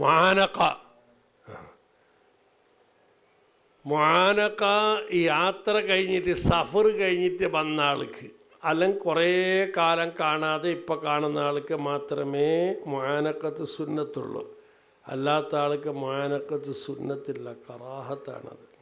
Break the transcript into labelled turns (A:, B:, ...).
A: മുആനക്ക മുആനക്ക യാത്ര കഴിഞ്ഞിട്ട് സഫർ കഴിഞ്ഞിട്ട് വന്ന ആൾക്ക് അല്ലെങ്കിൽ കുറേ കാലം കാണാതെ ഇപ്പോൾ കാണുന്ന ആൾക്ക് മാത്രമേ മുആനക്കത്ത് സുന്നത്തുള്ളൂ അല്ലാത്ത ആൾക്ക് മുആനക്കത്ത് സുന്നത്തില്ല കറാഹത്താണത്